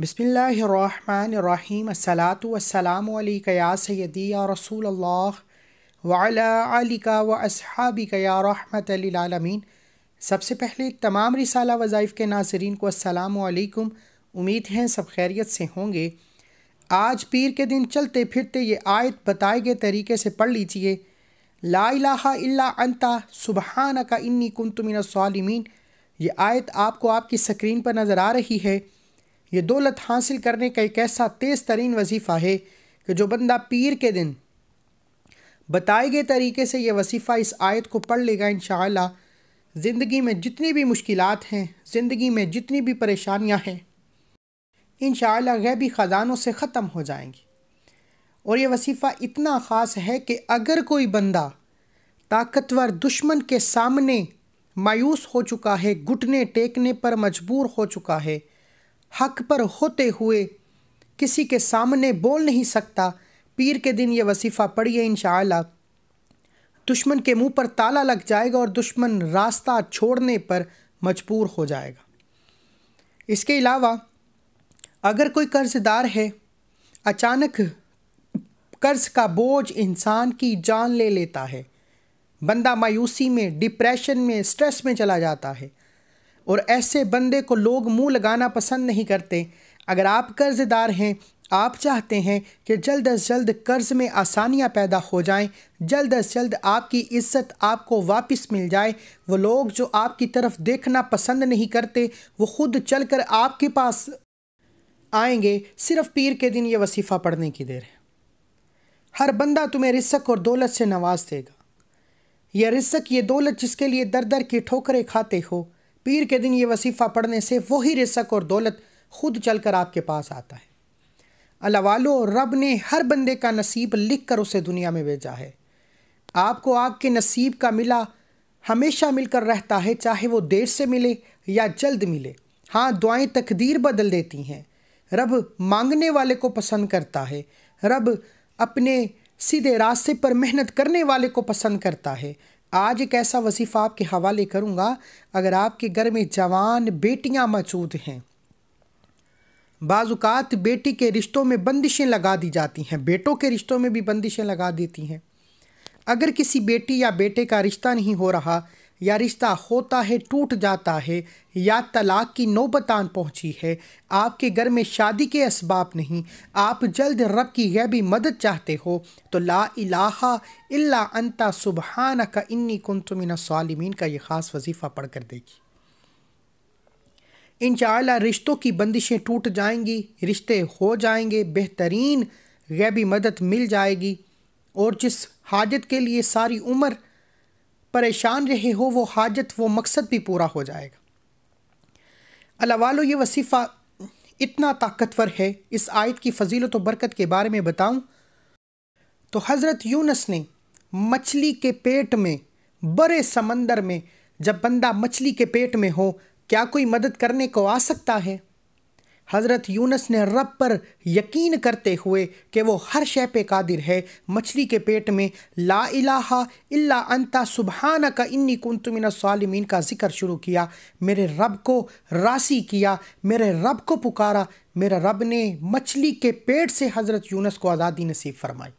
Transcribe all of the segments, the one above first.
बसमीम सलातम या या रसूल वलिका व असहाबिका या रहमतमीन सबसे पहले तमाम रिसाला वज़ाइफ़ के नाजरीन को असलकम उम्मीद हैं सब खैरियत से होंगे आज पीर के दिन चलते फिरते ये आयत बताए गए तरीके से पढ़ लीजिए ला इला अंता सुबहाना का इन्नी कुन तुमिन ये आयत आपको आपकी स्क्रीन पर नज़र आ रही है ये दौलत हासिल करने का एक ऐसा तेज़ तरीन वजीफ़ा है कि जो बंदा पीर के दिन बताए गए तरीके से यह वसीफ़ा इस आयत को पढ़ लेगा इन ज़िंदगी में जितनी भी मुश्किल हैं ज़िंदगी में जितनी भी परेशानियाँ हैं इन शैबी ख़जानों से ख़त्म हो जाएंगी और यह वसीफ़ा इतना ख़ास है कि अगर कोई बंदा ताकतवर दुश्मन के सामने मायूस हो चुका है घुटने टेकने पर मजबूर हो चुका है हक पर होते हुए किसी के सामने बोल नहीं सकता पीर के दिन ये वसीफ़ा पढ़िए इन दुश्मन के मुंह पर ताला लग जाएगा और दुश्मन रास्ता छोड़ने पर मजबूर हो जाएगा इसके अलावा अगर कोई कर्ज़दार है अचानक कर्ज़ का बोझ इंसान की जान ले लेता है बंदा मायूसी में डिप्रेशन में स्ट्रेस में चला जाता है और ऐसे बंदे को लोग मुंह लगाना पसंद नहीं करते अगर आप कर्ज़दार हैं आप चाहते हैं कि जल्द अज जल्द कर्ज़ में आसानियां पैदा हो जाएं, जल्द अज जल्द आपकी इज्जत आपको वापस मिल जाए वो लोग जो आपकी तरफ देखना पसंद नहीं करते वो खुद चलकर आपके पास आएंगे सिर्फ पीर के दिन ये वसीफ़ा पढ़ने की देर है हर बंदा तुम्हें रिसक और दौलत से नवाज देगा यह रिसक ये दौलत जिसके लिए दर दर की ठोकरें खाते हो पीर के दिन ये वसीफ़ा पढ़ने से वही रिसक और दौलत खुद चल कर आपके पास आता है अल्लाह वालो रब ने हर बंदे का नसीब लिख कर उसे दुनिया में भेजा है आपको आपके नसीब का मिला हमेशा मिलकर रहता है चाहे वो देर से मिले या जल्द मिले हाँ दुआएं तकदीर बदल देती हैं रब मांगने वाले को पसंद करता है रब अपने सीधे रास्ते पर मेहनत करने वाले को पसंद करता है आज एक ऐसा वसीफ़ा आपके हवाले करूँगा अगर आपके घर में जवान बेटियाँ मौजूद हैं बाज़ात बेटी के रिश्तों में बंदिशें लगा दी जाती हैं बेटों के रिश्तों में भी बंदिशें लगा देती हैं अगर किसी बेटी या बेटे का रिश्ता नहीं हो रहा या रिश्ता होता है टूट जाता है या तलाक की नौबत आन पहुँची है आपके घर में शादी के इसबाब नहीं आप जल्द रब की गैबी मदद चाहते हो तो ला इलाहा इल्ला अंता सुबहाना का इन्नी कुंतमिन सालिमीन का ये ख़ास वजीफ़ा पढ़ कर देगी इन रिश्तों की बंदिशें टूट जाएंगी रिश्ते हो जाएंगे बेहतरीन गैबी मदद मिल जाएगी और जिस हाजत के लिए सारी उम्र परेशान रहे हो वो हाजत वो मकसद भी पूरा हो जाएगा अल्लाह वालों ये वसीफ़ा इतना ताकतवर है इस आयत की फजीलत व बरकत के बारे में बताऊं तो हज़रत यूनस ने मछली के पेट में बड़े समंदर में जब बंदा मछली के पेट में हो क्या कोई मदद करने को आ सकता है हज़रत यूनस ने रब पर यकीन करते हुए कि वो हर शय पे कादिर है मछली के पेट में ला इलाहा इल्ला अंता सुबहाना का इन्नी कुंतमिन सालमीन का जिक्र शुरू किया मेरे रब को रासी किया मेरे रब को पुकारा मेरे रब ने मछली के पेट से हज़रत यूनस को आज़ादी नसीब फरमाई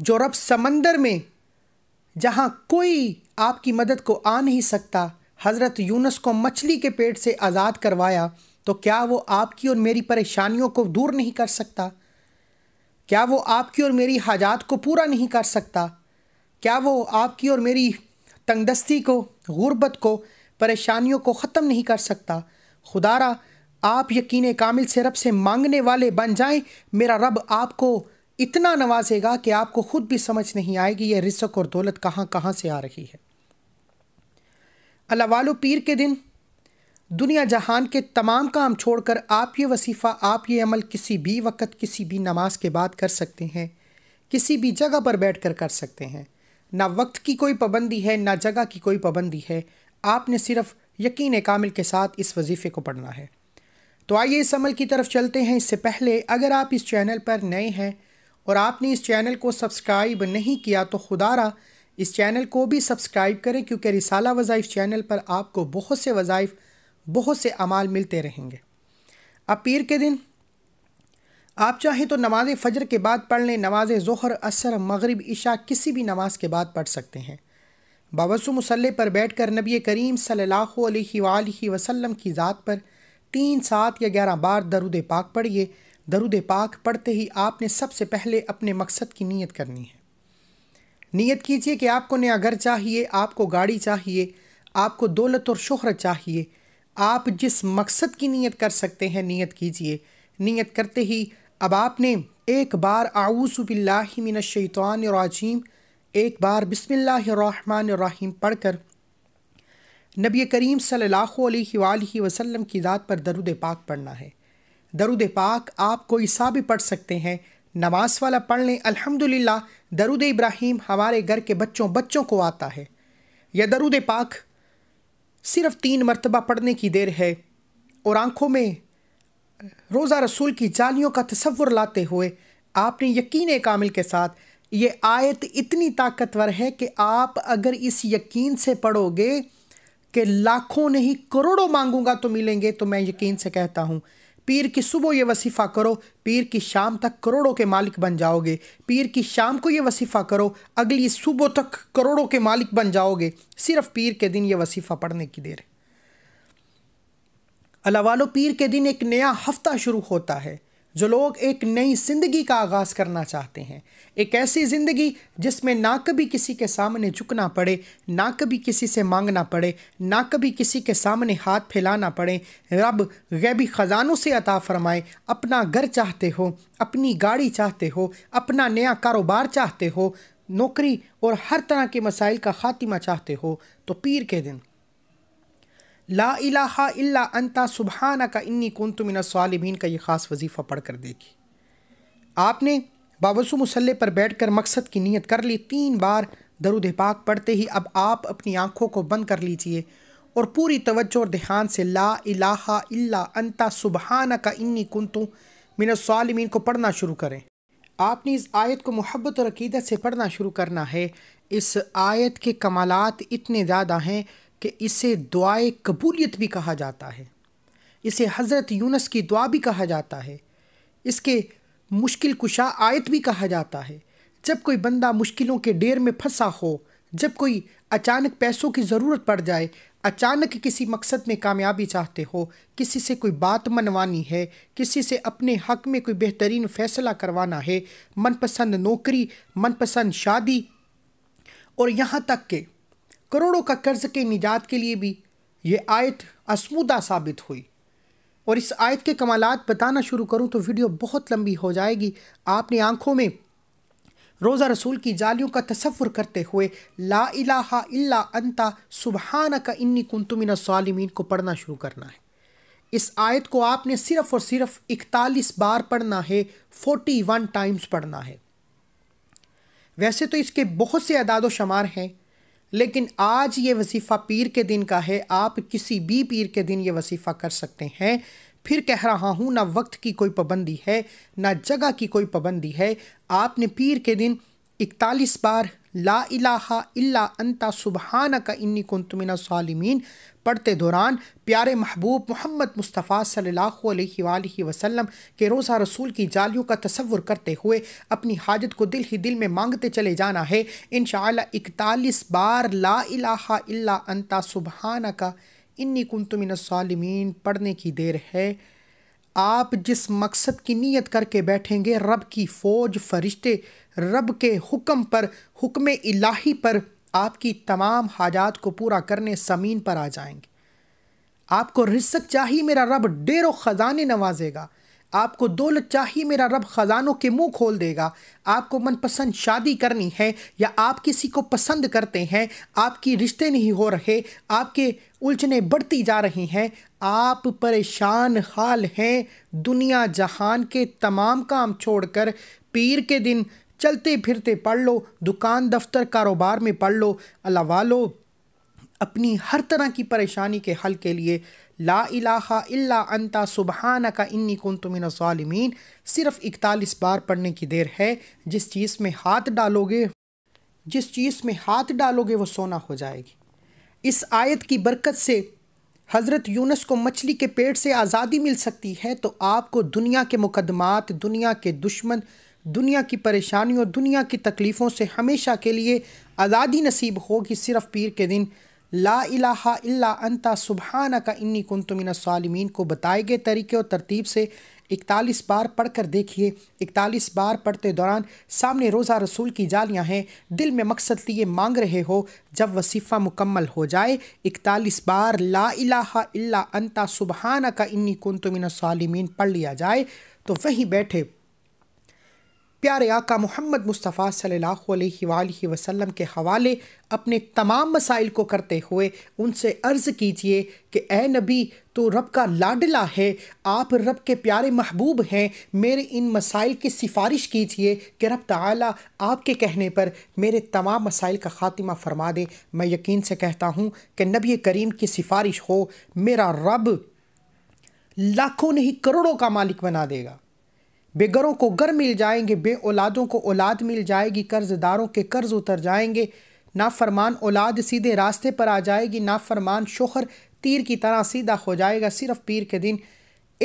जो रब समंदर में जहाँ कोई आपकी मदद को आ नहीं सकता हज़रत यूनस को मछली के पेट से आज़ाद करवाया तो क्या वो आपकी और मेरी परेशानियों को दूर नहीं कर सकता क्या वो आपकी और मेरी हाजात को पूरा नहीं कर सकता क्या वो आपकी और मेरी तंगदस्ती को गुर्बत को परेशानियों को ख़त्म नहीं कर सकता खुदारा आप यकीन कामिल से रब से मांगने वाले बन जाएं मेरा रब आपको इतना नवाजेगा कि आपको ख़ुद भी समझ नहीं आएगी ये रिसक और दौलत कहाँ कहाँ से आ रही है अल्लाह वालू पीर के दिन दुनिया जहान के तमाम काम छोड़कर आप ये वसीफ़ा आप ये अमल किसी भी वक्त किसी भी नमाज के बाद कर सकते हैं किसी भी जगह पर बैठ कर कर सकते हैं ना वक्त की कोई पाबंदी है ना जगह की कोई पाबंदी है आपने सिर्फ यकीन कामिल के साथ इस वजीफ़े को पढ़ना है तो आइए इस अमल की तरफ चलते हैं इससे पहले अगर आप इस चैनल पर नए हैं और आपने इस चैनल को सब्सक्राइब नहीं किया तो खुदारा इस चैनल को भी सब्सक्राइब करें क्योंकि रिसाला वज़ाइफ चैनल पर आपको बहुत से वज़ाइफ़ बहुत से अमाल मिलते रहेंगे अब पीर के दिन आप चाहें तो नमाज फ़जर के बाद पढ़ लें नमाज ज़हर असर मगरब इशा किसी भी नमाज के बाद पढ़ सकते हैं बाबसु मसल्ले पर बैठ कर नबी करीम सल्ला वसलम वसल्लम की ज़ात पर तीन सात या ग्यारह बार दरुद पाक पढ़िए दरुद पाक पढ़ते ही आपने सबसे पहले अपने मकसद की नीयत करनी है नीयत कीजिए कि आपको नया घर चाहिए आपको गाड़ी चाहिए आपको दौलत और शहरत चाहिए आप जिस मकसद की नीयत कर सकते हैं नीयत कीजिए नीयत करते ही अब आपने एक बार आऊसबिल्लाशैतवानरजीम एक बार बिसमीम पढ़ कर नबी करीम सल्लल्लाहु अलैहि वसल्लम की ज़ात पर दरुद पाक पढ़ना है दरुद पाक आप कोई सा भी पढ़ सकते हैं नमाज वाला पढ़ लें अल्हम्दुलिल्लाह दरुद इब्राहिम हमारे घर के बच्चों बच्चों को आता है यह दरुद पाक सिर्फ तीन मरतबा पढ़ने की देर है और आंखों में रोज़ा रसूल की जालियों का तस्वुर लाते हुए आपने यकीन कामिल के साथ ये आयत इतनी ताकतवर है कि आप अगर इस यकीन से पढ़ोगे कि लाखों नहीं करोड़ों मांगूंगा तो मिलेंगे तो मैं यकीन से कहता हूँ पीर की सुबह ये वसीफ़ा करो पीर की शाम तक करोड़ों के मालिक बन जाओगे पीर की शाम को ये वसीफ़ा करो अगली सुबह तक करोड़ों के मालिक बन जाओगे सिर्फ पीर के दिन ये वसीफ़ा पढ़ने की देर अलावालो पीर के दिन एक नया हफ्ता शुरू होता है जो लोग एक नई ज़िंदगी का आगाज़ करना चाहते हैं एक ऐसी ज़िंदगी जिसमें ना कभी किसी के सामने झुकना पड़े ना कभी किसी से मांगना पड़े ना कभी किसी के सामने हाथ फैलाना पड़े रब गैबी ख़जानों से अता फरमाए अपना घर चाहते हो अपनी गाड़ी चाहते हो अपना नया कारोबार चाहते हो नौकरी और हर तरह के मसाइल का ख़ात्मा चाहते हो तो पीर के दिन ला इलाहा इल्ला अंता सुबहाना का इन्नी कुंत मिनसालमीन का ये ख़ास वजीफ़ा पढ़ कर देखी आपने बावसु मसल्ले पर बैठ कर मकसद की नीयत कर ली तीन बार दरुद पाक पढ़ते ही अब आप अपनी आँखों को बंद कर लीजिए और पूरी तवज्जो और ध्यान से ला इलाहा इल्ला अंता सुबहाना का इन्नी कुंतु मिनसालमीन को पढ़ना शुरू करें आपने इस आयत को मोहब्बत और अकीदत से पढ़ना शुरू करना है इस आयत के कमालत इतने ज़्यादा हैं कि इसे दुआए कबूलियत भी कहा जाता है इसे हज़रत यूनस की दुआ भी कहा जाता है इसके मुश्किल कुशा आयत भी कहा जाता है जब कोई बंदा मुश्किलों के डेर में फंसा हो जब कोई अचानक पैसों की ज़रूरत पड़ जाए अचानक किसी मकसद में कामयाबी चाहते हो किसी से कोई बात मनवानी है किसी से अपने हक में कोई बेहतरीन फ़ैसला करवाना है मनपसंद नौकरी मनपसंद शादी और यहाँ तक के करोड़ों का कर्ज के निजात के लिए भी ये आयत असमुदा साबित हुई और इस आयत के कमालात बताना शुरू करूँ तो वीडियो बहुत लंबी हो जाएगी आपने आंखों में रोज़ा रसूल की जालियों का तस्वुर करते हुए ला इलाहा इल्ला अंता सुबहाना का इन्नी कुंतुमिन सालमीन को पढ़ना शुरू करना है इस आयत को आपने सिर्फ़ और सिर्फ इकतालीस बार पढ़ना है फोर्टी वन टाइम्स पढ़ना है वैसे तो इसके बहुत से अदाद शुमार हैं लेकिन आज ये वजीफ़ा पीर के दिन का है आप किसी भी पीर के दिन ये वजीफ़ा कर सकते हैं फिर कह रहा हूँ ना वक्त की कोई पाबंदी है ना जगह की कोई पाबंदी है आपने पीर के दिन इकतालीस बार ला इलाहा इल्ला अंता सुबहाना का इन्नी कुंतमिना सालिमीन पढ़ते दौरान प्यारे महबूब मोहम्मद मुस्तफ़ा सल्लल्लाहु अलैहि वसल्लम के रोज़ा रसूल की जालियों का तस्वुर करते हुए अपनी हाजत को दिल ही दिल में मांगते चले जाना है इन इकतालीस बार ला अला अंता सुबहाना का इन्नी कुंतमिनसालमीन पढ़ने की देर है आप जिस मकसद की नीयत करके बैठेंगे रब की फ़ौज फरिश्ते रब के हुक्म पर हुक्म इलाही पर आपकी तमाम हाजात को पूरा करने समीन पर आ जाएंगे आपको रिस्क चाहिए मेरा रब डेरो ख़जाने नवाजेगा आपको दौलत चाहिए मेरा रब ख़जानों के मुंह खोल देगा आपको मनपसंद शादी करनी है या आप किसी को पसंद करते हैं आपकी रिश्ते नहीं हो रहे आपके उलझने बढ़ती जा रही हैं आप परेशान हाल हैं दुनिया जहान के तमाम काम छोड़कर पीर के दिन चलते फिरते पढ़ लो दुकान दफ्तर कारोबार में पढ़ लो अलावा लो अपनी हर तरह की परेशानी के हल के लिए ला इलाहा इल्ला अंता सुबहाना का इन्नी कन तुमिन सिर्फ़ इकतालीस बार पढ़ने की देर है जिस चीज़ में हाथ डालोगे जिस चीज़ में हाथ डालोगे वो सोना हो जाएगी इस आयत की बरकत से हज़रत यूनस को मछली के पेट से आज़ादी मिल सकती है तो आपको दुनिया के मुकदमात दुनिया के दुश्मन दुनिया की परेशानियों दुनिया की तकलीफ़ों से हमेशा के लिए आज़ादी नसीब होगी सिर्फ़ पीर के दिन ला इलाहा इल्ला अंता सुबहाना का इन्नी कुन सालमीन को बताए गए तरीके और तरतीब से इकतालीस बार पढ़ कर देखिए इकतालीस बार पढ़ते दौरान सामने रोज़ा रसूल की जालियां हैं दिल में मकसद लिए मांग रहे हो जब वसीफ़ा मुकम्मल हो जाए इकतालीस बार ला इलाहा इल्ला अंता सुबहाना का इन्नी कुन सालमीन पढ़ लिया जाए तो वहीं बैठे प्यारे आका मोहम्मद मुस्तफ़ा सल्लल्लाहु अलैहि वसल्लम के हवाले अपने तमाम मसाइल को करते हुए उनसे अर्ज़ कीजिए कि ए नबी तो रब का लाडला है आप रब के प्यारे महबूब हैं मेरे इन मसाइल की सिफारिश कीजिए कि रब तआला आपके कहने पर मेरे तमाम मसाइल का ख़ात्मा फरमा दे मैं यकीन से कहता हूँ कि नबी करीम की सिफारिश हो मेरा रब लाखों नहीं करोड़ों का मालिक बना देगा बेगरों को गर मिल जाएंगे बे औलादों को औलाद मिल जाएगी कर्जदारों के कर्ज उतर जाएंगे नाफरमान औलाद सीधे रास्ते पर आ जाएगी नाफरमान शोहर तीर की तरह सीधा हो जाएगा सिर्फ पीर के दिन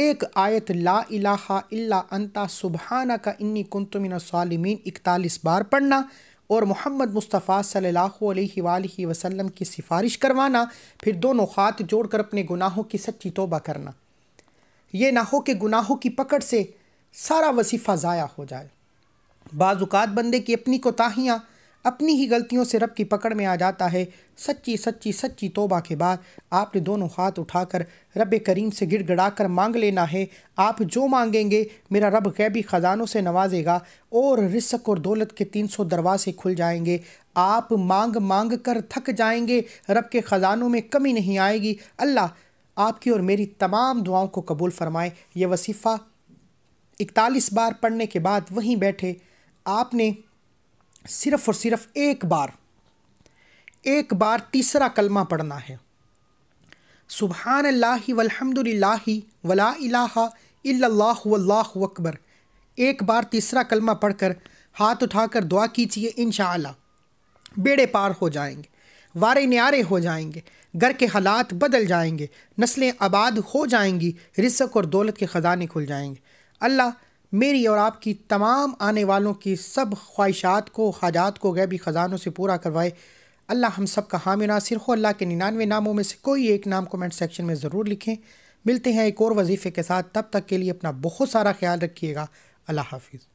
एक आयत ला इलाहा इल्ला अंता सुबहाना का इन्नी कुंतुमिन सालिमीन इकतालीस बार पढ़ना और मोहम्मद मुस्तफ़ा सल्लल्लाहु अलैहि वसल्लम की सिफारिश करवाना फिर दोनों हाथ जोड़कर अपने गुनाहों की सच्ची तोबा करना ये ना हो कि गुनाहों की पकड़ से सारा वसीफ़ा ज़ाया हो जाए बाज़ात बंदे की अपनी कोताहियाँ अपनी ही गलतियों से रब की पकड़ में आ जाता है सच्ची सच्ची सच्ची तोबा के बाद आपने दोनों हाथ उठाकर रब करीम से गड़ा कर मांग लेना है आप जो मांगेंगे मेरा रब गैबी ख़जानों से नवाजेगा और रिस्क और दौलत के तीन सौ दरवाजे खुल जाएंगे आप मांग मांग कर थक जाएंगे रब के ख़जानों में कमी नहीं आएगी अल्लाह आपकी और मेरी तमाम दुआओं को कबूल फ़रमाए यह वसीफ़ा इकतालीस बार पढ़ने के बाद वहीं बैठे आपने सिर्फ़ और सिर्फ एक बार एक बार तीसरा कलमा पढ़ना है सुबहान लाही वलहमदिल्लाहि वला इलाहा इल्लल्लाहु अकबर एक बार तीसरा कलमा पढ़कर हाथ उठाकर दुआ कीजिए इन बेड़े पार हो जाएंगे वारे न्यारे हो जाएंगे घर के हालात बदल जाएंगे नस्लें आबाद हो जाएंगी रिसक और दौलत के ख़जाने खुल जाएंगे अल्लाह मेरी और आपकी तमाम आने वालों की सब ख्वाहिशात को हाजात को गैबी ख़जानों से पूरा करवाए अल्लाह हम सब का हामी नासिर हो अल्लाह के निन्यानवे नामों में से कोई एक नाम कमेंट सेक्शन में ज़रूर लिखें मिलते हैं एक और वजीफ़े के साथ तब तक के लिए अपना बहुत सारा ख्याल रखिएगा अल्लाह हाफिज़